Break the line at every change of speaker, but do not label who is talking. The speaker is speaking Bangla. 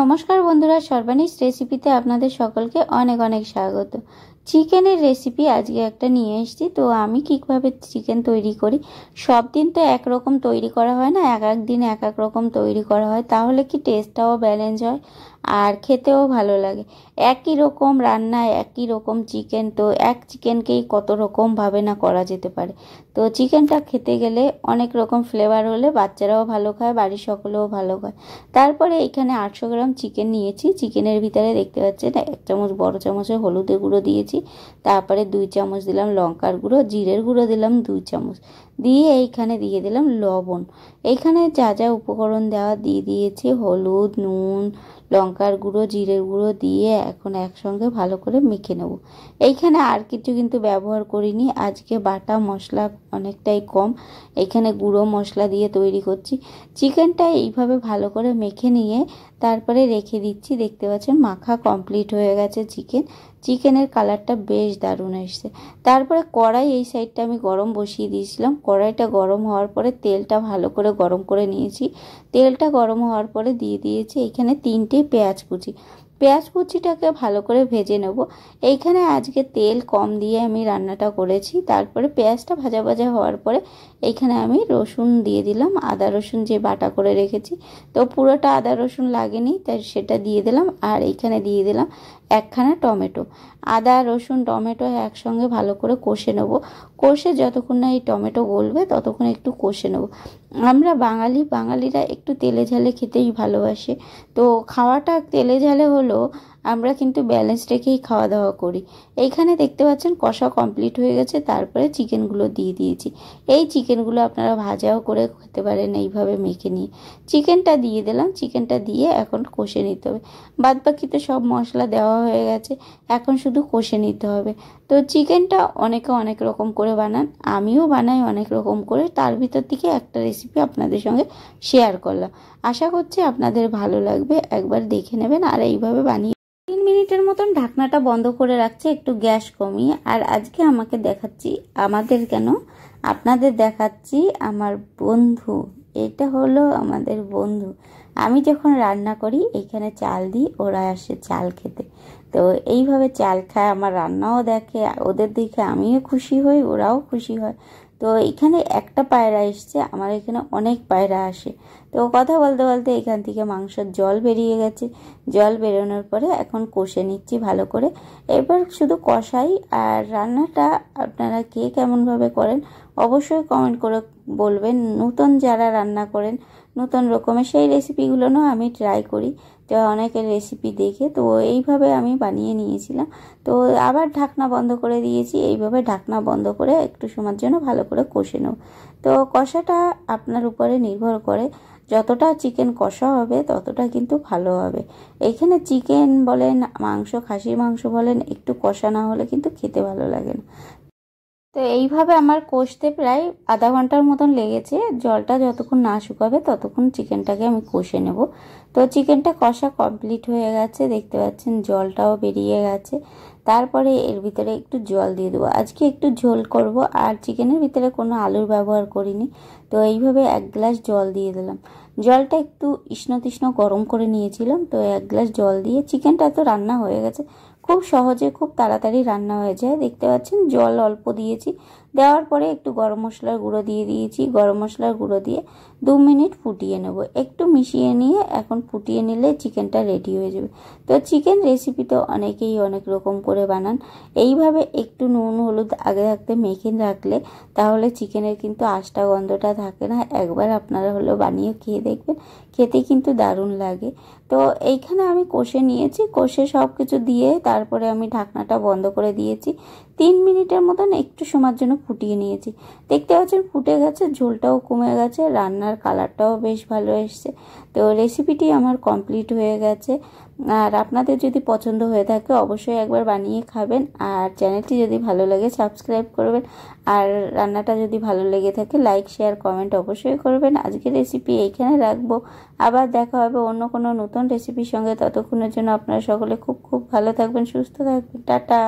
নমস্কার বন্ধুরা সর্বানিস রেসিপিতে আপনাদের সকলকে অনেক অনেক স্বাগত চিকেনের রেসিপি আজকে একটা নিয়ে এসেছি তো আমি কীভাবে চিকেন তৈরি করি সব দিন তো একরকম তৈরি করা হয় না এক এক দিন এক এক রকম তৈরি করা হয় তাহলে কি টেস্টটাও ব্যালেন্স হয় আর খেতেও ভালো লাগে একই রকম রান্না একই রকম চিকেন তো এক চিকেনকেই কত রকমভাবে না করা যেতে পারে তো চিকেনটা খেতে গেলে অনেক রকম ফ্লেভার হলে বাচ্চারাও ভালো খায় বাড়ির সকলেও ভালো খায় তারপরে এখানে আটশো গ্রাম চিকেন নিয়েছি চিকেনের ভিতরে দেখতে পাচ্ছেন এক চামচ বড় চামচে হলুদে গুঁড়ো দিয়েছি দিয়েছি তারপরে দুই চামচ দিলাম লঙ্কার গুঁড়ো জিরের গুঁড়ো দিলাম দুই চামচ দিয়ে এইখানে দিয়ে দিলাম লবণ এইখানে যা যা উপকরণ দেওয়া দিয়ে দিয়েছি হলুদ নুন লঙ্কার গুঁড়ো জিরের গুঁড়ো দিয়ে এখন একসঙ্গে ভালো করে মেখে নেব এইখানে আর কিছু কিন্তু ব্যবহার করিনি আজকে বাটা মশলা অনেকটাই কম এখানে গুঁড়ো মশলা দিয়ে তৈরি করছি চিকেনটা এইভাবে ভালো করে মেখে নিয়ে তারপরে রেখে দিচ্ছি দেখতে পাচ্ছেন মাখা কমপ্লিট হয়ে গেছে চিকেন চিকেনের কালারটা বেশ দারুণ এসছে তারপরে কড়াই এই সাইডটা আমি গরম বসিয়ে দিয়েছিলাম কড়াইটা গরম হওয়ার পরে তেলটা ভালো করে গরম করে নিয়েছি তেলটা গরম হওয়ার পরে দিয়ে দিয়েছি এখানে তিনটে পেঁয়াজ কুচি পেঁয়াজ কুচিটাকে ভালো করে ভেজে নেব এইখানে আজকে তেল কম দিয়ে আমি রান্নাটা করেছি তারপরে পেঁয়াজটা ভাজা ভাজা হওয়ার পরে এইখানে আমি রসুন দিয়ে দিলাম আদা রসুন যে বাটা করে রেখেছি তো পুরোটা আদা রসুন লাগেনি তাই সেটা দিয়ে দিলাম আর এইখানে দিয়ে দিলাম একখানা টমেটো আদা রসুন টমেটো একসঙ্গে ভালো করে কষে নেব কষে যতক্ষণ না এই টমেটো গলবে ততক্ষণ একটু কষে নেব আমরা বাঙালি বাঙালিরা একটু তেলে ঝালে খেতেই ভালোবাসে তো খাওয়াটা তেলে ঝালে হলো আমরা কিন্তু ব্যালেন্স রেখেই খাওয়া দাওয়া করি এইখানে দেখতে পাচ্ছেন কষা কমপ্লিট হয়ে গেছে তারপরে চিকেনগুলো দিয়ে দিয়েছি এই চিকেনগুলো আপনারা ভাজাও করে খেতে পারেন এইভাবে মেখে নিয়ে চিকেনটা দিয়ে দিলাম চিকেনটা দিয়ে এখন কষে নিতে হবে বাদ বাকি তো সব মশলা দেওয়া হয়ে গেছে এখন শুধু কষে নিতে হবে তো চিকেনটা অনেকে অনেক রকম করে বানান আমিও বানাই অনেক রকম করে তার ভিতর থেকে একটা রেসিপি আপনাদের সঙ্গে শেয়ার করলাম আশা করছি আপনাদের ভালো লাগবে একবার দেখে নেবেন আর এইভাবে বানিয়ে মিনিটের মতন ঢাকনাটা বন্ধ করে রাখছি একটু গ্যাস কমিয়ে আর আজকে আমাকে দেখাচ্ছি আমাদের কেন আপনাদের দেখাচ্ছি আমার বন্ধু এটা হলো আমাদের বন্ধু আমি যখন রান্না করি এখানে চাল দিই ওরা আসে চাল খেতে তো এইভাবে চাল খায় আমার রান্নাও দেখে ওদের দেখে আমিও খুশি হই ওরাও খুশি হয় তো এখানে একটা পায়রা এসছে আমার এখানে অনেক পায়রা আসে তো কথা বলতে বলতে এখান থেকে মাংসের জল বেরিয়ে গেছে জল বেরোনোর পরে এখন কষে নিচ্ছি ভালো করে এবার শুধু কষাই আর রান্নাটা আপনারা কে কেমনভাবে করেন অবশ্যই কমেন্ট করে বলবেন নতুন যারা রান্না করেন নতুন রকমের সেই রেসিপিগুলো না আমি ট্রাই করি তো অনেকের রেসিপি দেখে তো এইভাবে আমি বানিয়ে নিয়েছিলাম তো আবার ঢাকনা বন্ধ করে দিয়েছি এইভাবে ঢাকনা বন্ধ করে একটু সময়ের জন্য ভালো করে কষে নেব তো কষাটা আপনার উপরে নির্ভর করে যতটা চিকেন কষা হবে ততটা কিন্তু ভালো হবে এখানে চিকেন বলেন মাংস খাসির মাংস বলেন একটু কষা না হলে কিন্তু খেতে ভালো লাগে না তো এইভাবে আমার কষতে প্রায় আধা ঘন্টার মতন লেগেছে জলটা যতক্ষণ না শুকাবে ততক্ষণ চিকেনটাকে আমি কষে নেব তো চিকেনটা কষা কমপ্লিট হয়ে গেছে দেখতে পাচ্ছেন জলটাও বেরিয়ে গেছে তারপরে এর ভিতরে একটু জল দিয়ে দেবো আজকে একটু ঝোল করব আর চিকেনের ভিতরে কোনো আলুর ব্যবহার করিনি তো এইভাবে এক গ্লাস জল দিয়ে দিলাম জলটা একটু ইষ্ণ তৃষ্ণ গরম করে নিয়েছিলাম তো এক গ্লাস জল দিয়ে চিকেনটা তো রান্না হয়ে গেছে খুব সহজে খুব তাড়াতাড়ি রান্না হয়ে যায় দেখতে পাচ্ছেন জল অল্প দিয়েছি দেওয়ার পরে একটু গরম মশলার গুঁড়ো দিয়ে দিয়েছি গরম মশলার গুঁড়ো দিয়ে দু মিনিট ফুটিয়ে নেব একটু মিশিয়ে নিয়ে এখন ফুটিয়ে নিলে চিকেনটা রেডি হয়ে যাবে তো চিকেন রেসিপি তো অনেকেই অনেক রকম করে বানান এইভাবে একটু নুন হলুদ আগে থাকতে মেখে রাখলে তাহলে চিকেনের কিন্তু আশটা গন্ধটা থাকে না একবার আপনারা হলো বানিয়ে খেয়ে দেখবেন খেতে কিন্তু দারুণ লাগে তো এইখানে আমি কষে নিয়েছি কষে সব কিছু দিয়ে তারপরে আমি ঢাকনাটা বন্ধ করে দিয়েছি তিন মিনিটের মতন একটু সময়ের জন্য ফুটিয়ে নিয়েছি দেখতে পাচ্ছেন ফুটে গেছে ঝোলটাও কমে গেছে রান্নার কালারটাও বেশ ভালো এসছে তো রেসিপিটি আমার কমপ্লিট হয়ে গেছে আর আপনাদের যদি পছন্দ হয়ে থাকে অবশ্যই একবার বানিয়ে খাবেন আর চ্যানেলটি যদি ভালো লাগে সাবস্ক্রাইব করবেন আর রান্নাটা যদি ভালো লেগে থাকে লাইক শেয়ার কমেন্ট অবশ্যই করবেন আজকের রেসিপি এইখানে রাখবো আবার দেখা হবে অন্য কোনো নতুন রেসিপির সঙ্গে ততক্ষণের জন্য আপনারা সকলে খুব খুব ভালো থাকবেন সুস্থ থাকবেন টাটা